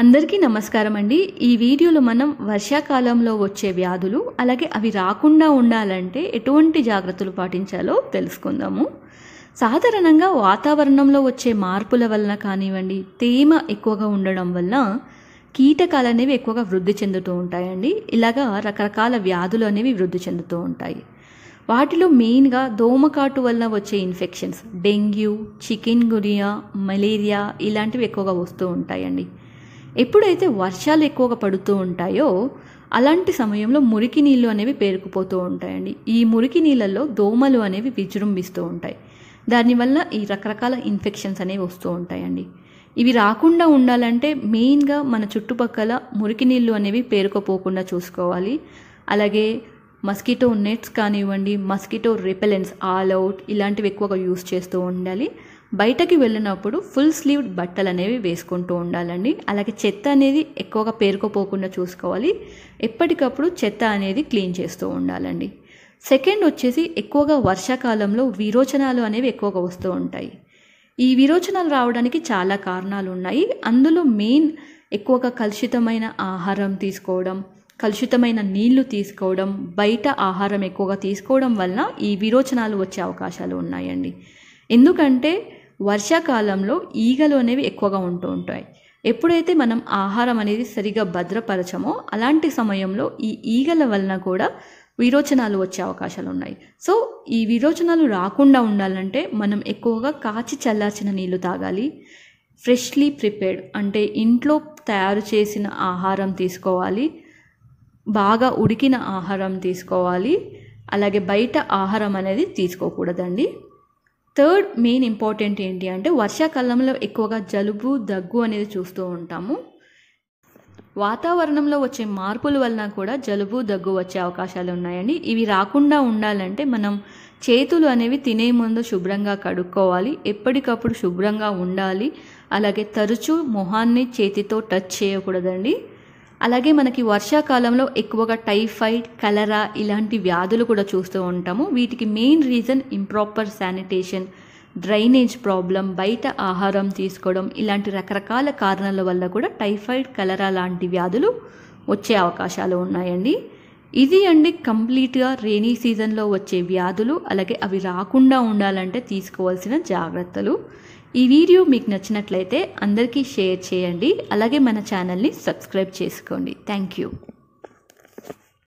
అందరికీ నమస్కారం అండి ఈ వీడియోలో మనం వర్షాకాలంలో వచ్చే వ్యాధులు అలాగే అవి రాకుండా ఉండాలంటే ఎటువంటి జాగ్రత్తలు పాటించాలో తెలుసుకుందాము సాధారణంగా వాతావరణంలో వచ్చే మార్పుల వలన కానివ్వండి తేమ ఎక్కువగా ఉండడం వల్ల కీటకాలు అనేవి ఎక్కువగా వృద్ధి చెందుతూ ఉంటాయండి ఇలాగా రకరకాల వ్యాధులు అనేవి వృద్ధి చెందుతూ ఉంటాయి వాటిలో మెయిన్గా దోమకాటు వలన వచ్చే infections dengue chikungunya malaria ఇలాంటివి ఎక్కువగా వస్తూ ఉంటాయండి ఎప్పుడైతే వర్షాలు ఎక్కువగా పడుతూ ఉంటాయో అలాంటి సమయంలో మురికి నీళ్ళు అనేవి పేరుకుపోతూ ఉంటాయండి ఈ మురికి నీళ్ళల్లో దోమలు అనేవి విజృంభిస్తూ ఉంటాయి దానివల్ల ఈ రకరకాల ఇన్ఫెక్షన్స్ అనేవి వస్తూ ఉంటాయండి ఇవి రాకుండా ఉండాలంటే మెయిన్గా మన చుట్టుపక్కల మురికి నీళ్ళు అనేవి పేరుకుపోకుండా చూసుకోవాలి అలాగే మస్కిటో నెట్స్ కానివ్వండి మస్కిటో రిపెలెన్స్ ఆల్ అవుట్ ఇలాంటివి ఎక్కువగా యూస్ చేస్తూ ఉండాలి బయటకి వెళ్ళినప్పుడు ఫుల్ స్లీవ్డ్ బట్టలు అనేవి వేసుకుంటూ ఉండాలండి అలాగే చెత్త అనేది ఎక్కువగా పేరుకోపోకుండా చూసుకోవాలి ఎప్పటికప్పుడు చెత్త అనేది క్లీన్ చేస్తూ ఉండాలండి సెకండ్ వచ్చేసి ఎక్కువగా వర్షాకాలంలో విరోచనాలు అనేవి ఎక్కువగా వస్తూ ఉంటాయి ఈ విరోచనాలు రావడానికి చాలా కారణాలు ఉన్నాయి అందులో మెయిన్ ఎక్కువగా కలుషితమైన ఆహారం తీసుకోవడం కలుషితమైన నీళ్లు తీసుకోవడం బయట ఆహారం ఎక్కువగా తీసుకోవడం వలన ఈ విరోచనాలు వచ్చే అవకాశాలు ఉన్నాయండి ఎందుకంటే వర్షాకాలంలో ఈగలు అనేవి ఎక్కువగా ఉంటూ ఉంటాయి ఎప్పుడైతే మనం ఆహారం అనేది సరిగా భద్రపరచమో అలాంటి సమయంలో ఈ ఈగల వలన కూడా విరోచనాలు వచ్చే అవకాశాలు ఉన్నాయి సో ఈ విరోచనాలు రాకుండా ఉండాలంటే మనం ఎక్కువగా కాచి చల్లార్చిన నీళ్లు తాగాలి ఫ్రెష్లీ ప్రిపేర్డ్ అంటే ఇంట్లో తయారు చేసిన ఆహారం తీసుకోవాలి బాగా ఉడికిన ఆహారం తీసుకోవాలి అలాగే బయట ఆహారం అనేది తీసుకోకూడదండి థర్డ్ మెయిన్ ఇంపార్టెంట్ ఏంటి అంటే వర్షాకాలంలో ఎక్కువగా జలుబు దగ్గు అనేది చూస్తూ ఉంటాము వాతావరణంలో వచ్చే మార్పుల వలన కూడా జలుబు దగ్గు వచ్చే అవకాశాలు ఉన్నాయండి ఇవి రాకుండా ఉండాలంటే మనం చేతులు అనేవి తినే ముందు శుభ్రంగా కడుక్కోవాలి ఎప్పటికప్పుడు శుభ్రంగా ఉండాలి అలాగే తరచూ మొహాన్ని చేతితో టచ్ చేయకూడదండి అలాగే మనకి వర్షాకాలంలో ఎక్కువగా టైఫాయిడ్ కలరా ఇలాంటి వ్యాధులు కూడా చూస్తూ ఉంటాము వీటికి main reason improper sanitation drainage problem బయట ఆహారం తీసుకోవడం ఇలాంటి రకరకాల కారణాల వల్ల కూడా టైఫాయిడ్ కలరా లాంటి వ్యాధులు వచ్చే అవకాశాలు ఉన్నాయండి ఇది అండి కంప్లీట్గా రెయినీ సీజన్లో వచ్చే వ్యాధులు అలాగే అవి రాకుండా ఉండాలంటే తీసుకోవాల్సిన జాగ్రత్తలు ఈ వీడియో మీకు నచ్చినట్లయితే అందరికీ షేర్ చేయండి అలాగే మన ఛానల్ని సబ్స్క్రైబ్ చేసుకోండి థ్యాంక్ యూ